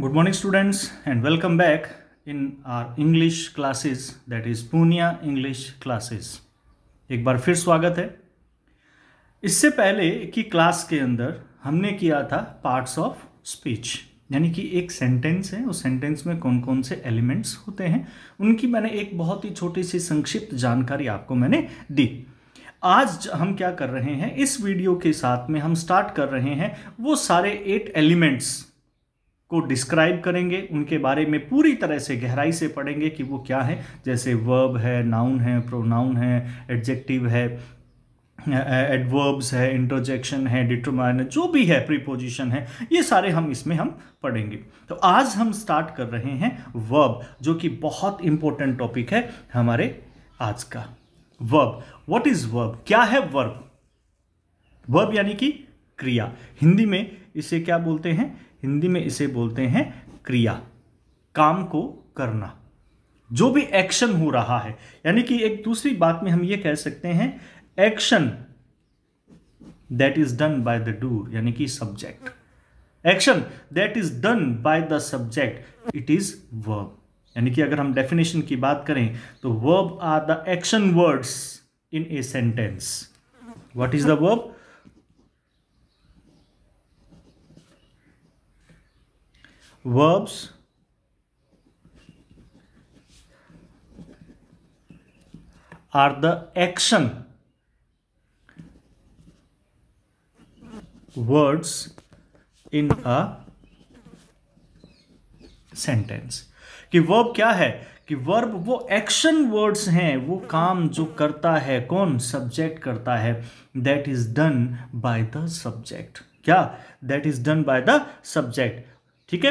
Good morning students and welcome back in our English classes that is Punia English classes एक बार फिर स्वागत है इससे पहले की क्लास के अंदर हमने किया था पार्ट्स ऑफ स्पीच यानी कि एक सेंटेंस है उस सेंटेंस में कौन कौन से एलिमेंट्स होते हैं उनकी मैंने एक बहुत ही छोटी सी संक्षिप्त जानकारी आपको मैंने दी आज हम क्या कर रहे हैं इस वीडियो के साथ में हम स्टार्ट कर रहे हैं वो सारे एट एलिमेंट्स को डिस्क्राइब करेंगे उनके बारे में पूरी तरह से गहराई से पढ़ेंगे कि वो क्या है जैसे वर्ब है नाउन है प्रोनाउन है एडजेक्टिव है एडवर्ब्स है इंटरजेक्शन है डिटरमाइन जो भी है प्रीपोजिशन है ये सारे हम इसमें हम पढ़ेंगे तो आज हम स्टार्ट कर रहे हैं वर्ब जो कि बहुत इंपॉर्टेंट टॉपिक है हमारे आज का वर्ब व्हाट इज वर्ब क्या है वर्ब वर्ब यानी कि क्रिया हिंदी में इसे क्या बोलते हैं हिंदी में इसे बोलते हैं क्रिया काम को करना जो भी एक्शन हो रहा है यानी कि एक दूसरी बात में हम ये कह सकते हैं action that is done by the doer यानी कि subject action that is done by the subject it is verb यानी कि अगर हम डेफिनेशन की बात करें तो verb are the action words in a sentence what is the verb verbs are the action words in a sentence कि verb क्या है कि वर्ब वो एक्शन वर्ड्स हैं वो काम जो करता है कौन सब्जेक्ट करता है that is done by the subject क्या that is done by the subject ठीक है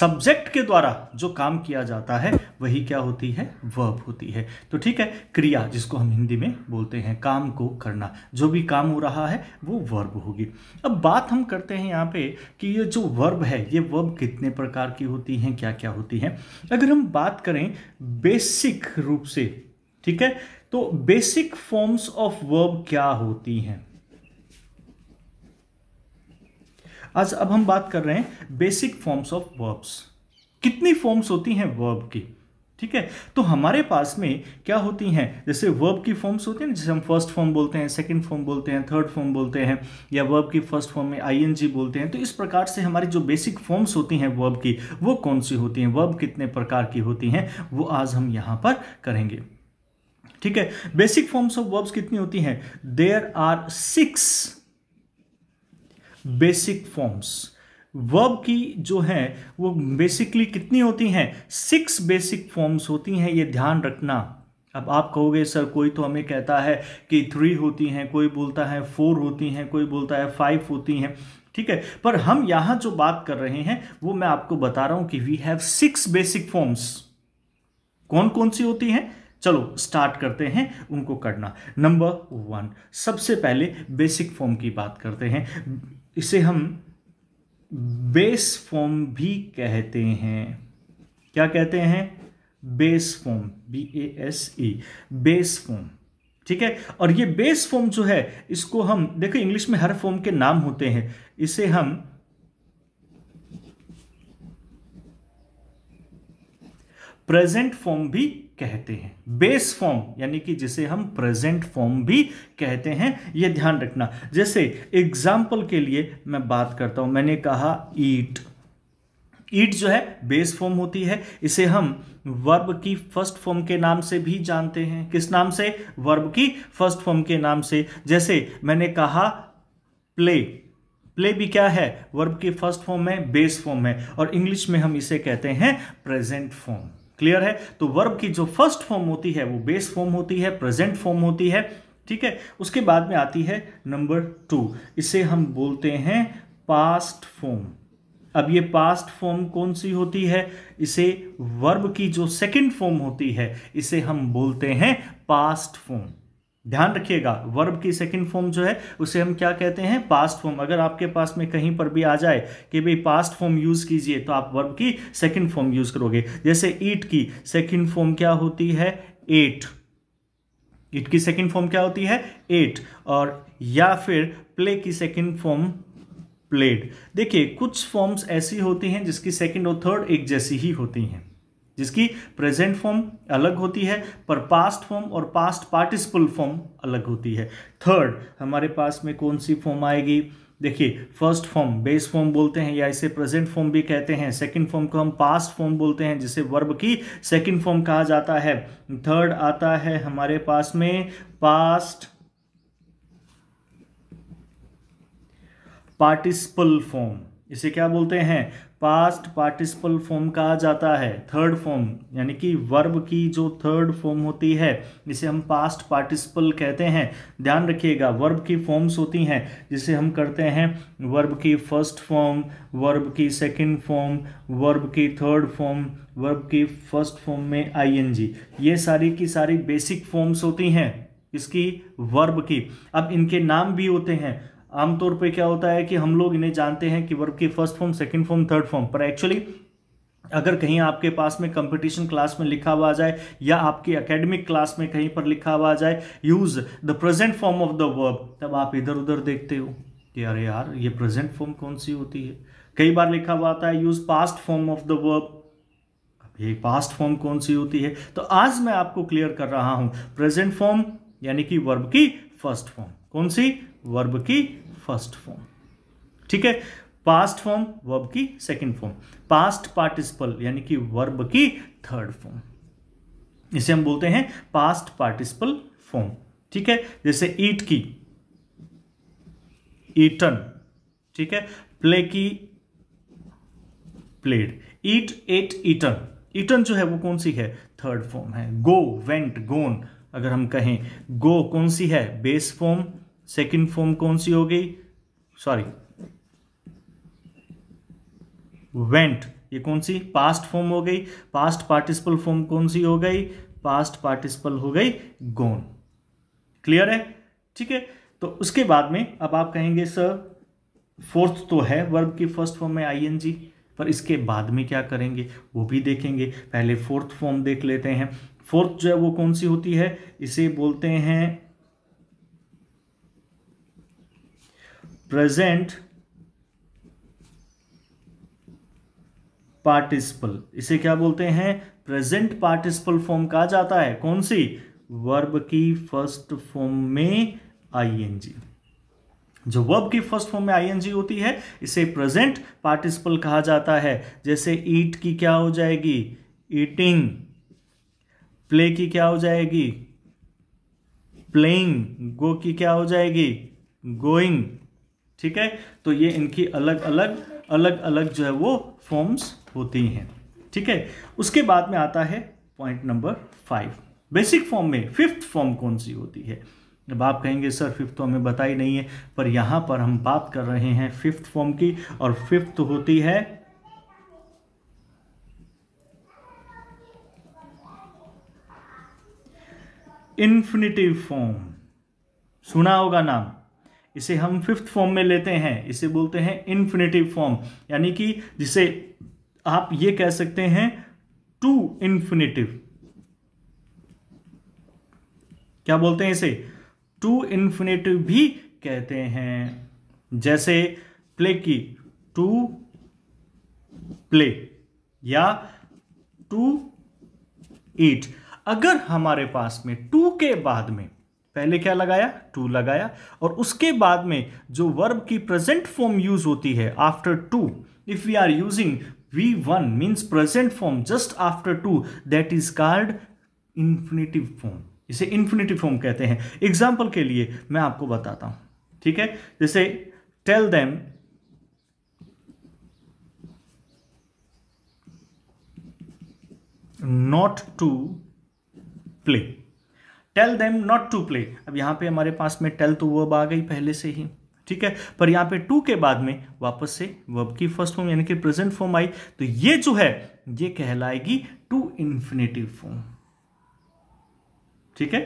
सब्जेक्ट के द्वारा जो काम किया जाता है वही क्या होती है वर्ब होती है तो ठीक है क्रिया जिसको हम हिंदी में बोलते हैं काम को करना जो भी काम हो रहा है वो वर्ब होगी अब बात हम करते हैं यहाँ पे कि ये जो वर्ब है ये वर्ब कितने प्रकार की होती हैं क्या क्या होती हैं अगर हम बात करें बेसिक रूप से ठीक है तो बेसिक फॉर्म्स ऑफ वर्ब क्या होती हैं आज अब हम बात कर रहे हैं बेसिक फॉर्म्स ऑफ वर्ब्स कितनी फॉर्म्स होती हैं वर्ब की ठीक है तो हमारे पास में क्या होती हैं जैसे वर्ब की फॉर्म्स होती हैं जैसे हम फर्स्ट फॉर्म बोलते हैं सेकंड फॉर्म बोलते हैं थर्ड फॉर्म बोलते हैं या वर्ब की फर्स्ट फॉर्म में आईएनजी बोलते हैं तो इस प्रकार से हमारी जो बेसिक फॉर्म्स होती हैं वर्ब की वो कौन सी होती हैं वर्ब कितने प्रकार की होती हैं वो आज हम यहाँ पर करेंगे ठीक है बेसिक फॉर्म्स ऑफ वर्ब्स कितनी होती हैं there are six basic forms verb की जो है वो बेसिकली कितनी होती हैं सिक्स बेसिक फॉर्म्स होती हैं ये ध्यान रखना अब आप कहोगे सर कोई तो हमें कहता है कि थ्री होती हैं कोई बोलता है फोर होती हैं कोई बोलता है फाइव होती हैं ठीक है पर हम यहां जो बात कर रहे हैं वो मैं आपको बता रहा हूं कि we have six basic forms कौन कौन सी होती हैं चलो स्टार्ट करते हैं उनको करना नंबर वन सबसे पहले बेसिक फॉर्म की बात करते हैं इसे हम बेस फॉर्म भी कहते हैं क्या कहते हैं base form B A S E base form ठीक है और ये बेस फॉर्म जो है इसको हम देखो इंग्लिश में हर फॉर्म के नाम होते हैं इसे हम प्रेजेंट फॉर्म भी कहते हैं बेस फॉर्म यानी कि जिसे हम प्रेजेंट फॉर्म भी कहते हैं ये ध्यान रखना जैसे एग्जाम्पल के लिए मैं बात करता हूँ मैंने कहा ईट ईट जो है बेस फॉर्म होती है इसे हम वर्ब की फर्स्ट फॉर्म के नाम से भी जानते हैं किस नाम से वर्ब की फर्स्ट फॉर्म के नाम से जैसे मैंने कहा प्ले प्ले भी क्या है वर्ब की फर्स्ट फॉर्म है बेस फॉर्म है और इंग्लिश में हम इसे कहते हैं प्रेजेंट फॉर्म क्लियर है तो वर्ब की जो फर्स्ट फॉर्म होती है वो बेस फॉर्म होती है प्रेजेंट फॉर्म होती है ठीक है उसके बाद में आती है नंबर टू इसे हम बोलते हैं पास्ट फॉर्म अब ये पास्ट फॉर्म कौन सी होती है इसे वर्ब की जो सेकंड फॉर्म होती है इसे हम बोलते हैं पास्ट फॉर्म ध्यान रखिएगा वर्ब की सेकंड फॉर्म जो है उसे हम क्या कहते हैं पास्ट फॉर्म अगर आपके पास में कहीं पर भी आ जाए कि भाई पास्ट फॉर्म यूज़ कीजिए तो आप वर्ब की सेकंड फॉर्म यूज़ करोगे जैसे ईट की सेकंड फॉर्म क्या होती है एट ईट की सेकंड फॉर्म क्या होती है एट और या फिर प्ले की सेकंड फॉर्म प्लेड देखिए कुछ फॉर्म्स ऐसी होती हैं जिसकी सेकंड और थर्ड एक जैसी ही होती हैं जिसकी प्रेजेंट फॉर्म अलग होती है पर पास्ट फॉर्म और पास्ट पार्टिसिपल फॉर्म अलग होती है थर्ड हमारे पास में कौन सी फॉर्म आएगी देखिए फर्स्ट फॉर्म बेस फॉर्म बोलते हैं या इसे प्रेजेंट फॉर्म भी कहते हैं सेकंड फॉर्म को हम पास्ट फॉर्म बोलते हैं जिसे वर्ब की सेकंड फॉर्म कहा जाता है थर्ड आता है हमारे पास में पास्ट पार्टिसिपल फॉर्म इसे क्या बोलते हैं पास्ट पार्टिसिपल फॉर्म कहा जाता है थर्ड फॉर्म यानी कि वर्ब की जो थर्ड फॉर्म होती है इसे हम पास्ट पार्टिसिपल कहते हैं ध्यान रखिएगा वर्ब की फॉर्म्स होती हैं जिसे हम करते हैं वर्ब की फर्स्ट फॉर्म वर्ब की सेकंड फॉर्म वर्ब की थर्ड फॉर्म वर्ब की फर्स्ट फॉर्म में आई ये सारी की सारी बेसिक फॉर्म्स होती हैं इसकी वर्ब की अब इनके नाम भी होते हैं आमतौर पे क्या होता है कि हम लोग इन्हें जानते हैं कि वर्ब की first form second form third form पर एक्चुअली अगर कहीं आपके पास में कंपटीशन क्लास में लिखा हुआ जाए या आपकी एकेडमिक क्लास में कहीं पर लिखा हुआ जाए use the present form of the verb तब आप इधर उधर देखते हो कि अरे यार ये प्रेजेंट फॉर्म कौन सी होती है कई बार लिखा हुआ आता है use past form of the verb ये पास्ट फॉर्म कौन सी होती है तो आज मैं आपको क्लियर कर रहा हूं प्रेजेंट फॉर्म यानी कि वर्ब की फर्स्ट फॉर्म कौन सी वर्ब की फर्स्ट फॉर्म ठीक है पास्ट फॉर्म वर्ब की सेकंड फॉर्म पास्ट पार्टिसिपल यानी कि वर्ब की थर्ड फॉर्म इसे हम बोलते हैं पास्ट पार्टिसिपल फॉर्म ठीक है जैसे ईट की ईटन ठीक है प्ले की played eat ate eaten eaten जो है वो कौन सी है थर्ड फॉर्म है गो वेंट गोन अगर हम कहें गो कौन सी है बेस फॉर्म सेकंड फॉर्म कौन सी हो गई सॉरी वेंट ये कौन सी पास्ट फॉर्म हो गई पास्ट पार्टिसिपल फॉर्म कौन सी हो गई पास्ट पार्टिसिपल हो गई गोन क्लियर है ठीक है तो उसके बाद में अब आप कहेंगे सर फोर्थ तो है वर्ब की फर्स्ट फॉर्म में आईएनजी पर इसके बाद में क्या करेंगे वो भी देखेंगे पहले फोर्थ फॉर्म देख लेते हैं फोर्थ जो है वो कौन सी होती है इसे बोलते हैं प्रेजेंट पार्टिसिपल इसे क्या बोलते हैं प्रेजेंट पार्टिसिपल फॉर्म कहा जाता है कौन सी वर्ब की फर्स्ट फॉर्म में आईएनजी जो वर्ब की फर्स्ट फॉर्म में आईएनजी होती है इसे प्रेजेंट पार्टिसिपल कहा जाता है जैसे ईट की क्या हो जाएगी ईटिंग प्ले की क्या हो जाएगी प्लेइंग गो की क्या हो जाएगी गोइंग ठीक है तो ये इनकी अलग अलग अलग अलग जो है वो फॉर्म्स होती हैं ठीक है उसके बाद में आता है point number five basic form में फिफ्थ फॉर्म कौन सी होती है अब आप कहेंगे सर फिफ्थ तो हमें बताई नहीं है पर यहां पर हम बात कर रहे हैं फिफ्थ फॉर्म की और फिफ्थ तो होती है इन्फिनिटिव फॉर्म सुना होगा नाम इसे हम फिफ्थ फॉर्म में लेते हैं इसे बोलते हैं इन्फिनेटिव फॉर्म यानी कि जिसे आप ये कह सकते हैं टू इन्फिनेटिव क्या बोलते हैं इसे टू इन्फिनेटिव भी कहते हैं जैसे प्ले की टू प्ले या टू ईट अगर हमारे पास में टू के बाद में पहले क्या लगाया टू लगाया और उसके बाद में जो वर्ब की प्रेजेंट फॉर्म यूज होती है after to if we are using V one means present form just after to that is called infinitive form इसे इन्फिनेटिव फॉर्म कहते हैं एग्जाम्पल के लिए मैं आपको बताता हूं ठीक है जैसे tell them not to play tell them not to play अब यहाँ पे हमारे पास में टेल तो वर्ब आ गई पहले से ही ठीक है पर यहाँ पे टू के बाद में वापस से वर्ब की फर्स्ट फॉर्म यानी कि प्रेजेंट फॉर्म आई तो ये जो है ये कहलाएगी टू इन्फिनेटिव फॉर्म ठीक है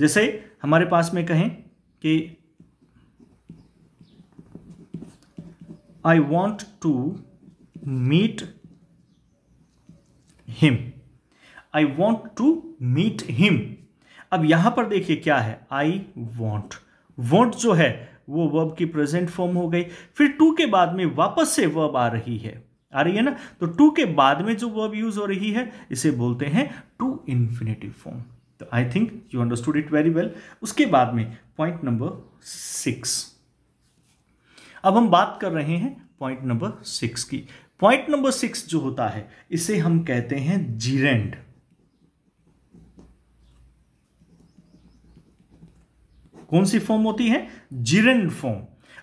जैसे हमारे पास में कहें कि I want to meet him I want to meet him अब यहां पर देखिए क्या है आई वॉन्ट वॉन्ट जो है वो वर्ब की प्रेजेंट फॉर्म हो गई फिर टू के बाद में वापस से वर्ब आ रही है आ रही है ना तो टू के बाद में जो वर्ब यूज हो रही है इसे बोलते हैं टू इन्फिनेटिव फॉर्म तो I think you understood it very well उसके बाद में पॉइंट नंबर सिक्स अब हम बात कर रहे हैं पॉइंट नंबर सिक्स की पॉइंट नंबर सिक्स जो होता है इसे हम कहते हैं जीरेंड कौन सी फॉर्म होती है जिरेंड फॉर्म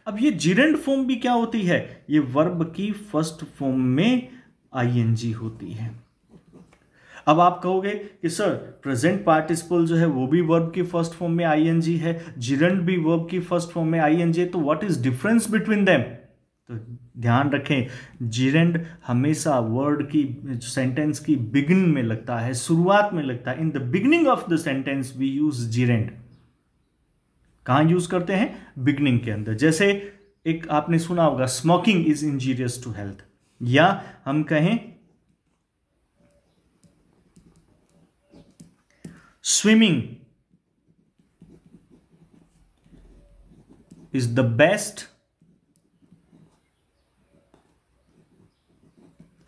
अब ये जिरेंड फॉर्म भी क्या होती है ये वर्ब की फर्स्ट फॉर्म में आईएनजी होती है अब आप कहोगे कि सर प्रेजेंट पार्टिसिपल जो है वो भी वर्ब की फर्स्ट फॉर्म में आईएनजी है जिरंड भी वर्ब की फर्स्ट फॉर्म में आईएनजी है तो what is difference between them तो ध्यान रखें जिरेंड हमेशा वर्ड की सेंटेंस की बिगिन में लगता है शुरुआत में लगता है in the beginning of the sentence we use gerund कहाँ यूज करते हैं बिगनिंग के अंदर जैसे एक आपने सुना होगा smoking is injurious to health या हम कहें swimming is the best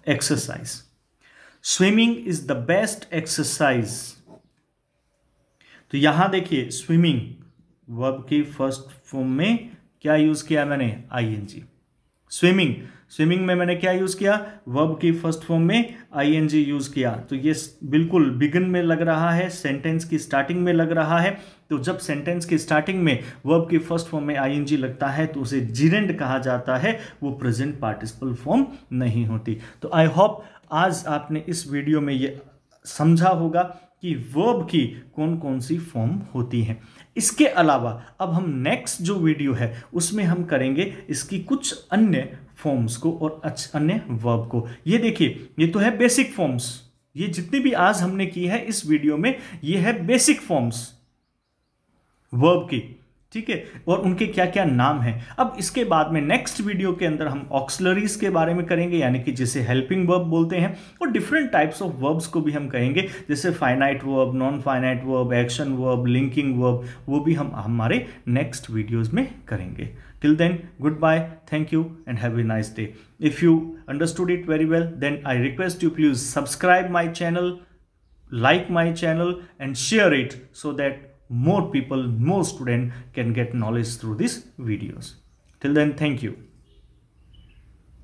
exercise swimming is the best exercise तो यहां देखिए स्विमिंग वर्ब की फर्स्ट फॉर्म में क्या यूज़ किया मैंने आईएनजी स्विमिंग स्विमिंग में मैंने क्या यूज़ किया वर्ब की फर्स्ट फॉर्म में आईएनजी यूज़ किया तो ये बिल्कुल बिगिन में लग रहा है सेंटेंस की स्टार्टिंग में लग रहा है तो जब सेंटेंस की स्टार्टिंग में वर्ब की फर्स्ट फॉर्म में आईएनजी लगता है तो उसे जीरेंट कहा जाता है वो प्रेजेंट पार्टिसिपल फॉर्म नहीं होती तो आई होप आज आपने इस वीडियो में ये समझा होगा कि वर्ब की कौन कौन सी फॉर्म होती हैं इसके अलावा अब हम नेक्स्ट जो वीडियो है उसमें हम करेंगे इसकी कुछ अन्य फॉर्म्स को और अन्य वर्ब को ये देखिए ये तो है बेसिक फॉर्म्स ये जितनी भी आज हमने की है इस वीडियो में ये है बेसिक फॉर्म्स वर्ब की ठीक है और उनके क्या क्या नाम हैं अब इसके बाद में नेक्स्ट वीडियो के अंदर हम ऑक्सलरीज के बारे में करेंगे यानी कि जिसे हेल्पिंग वर्ब बोलते हैं और डिफरेंट टाइप्स ऑफ वर्ब्स को भी हम कहेंगे जैसे finite verb non finite verb action verb linking verb वो भी हम हमारे नेक्स्ट वीडियोज़ में करेंगे till then goodbye thank you and have a nice day if you understood it very well then I request you please subscribe my channel like my channel, and share it so that more people, more students can get knowledge through these videos. Till then, thank you.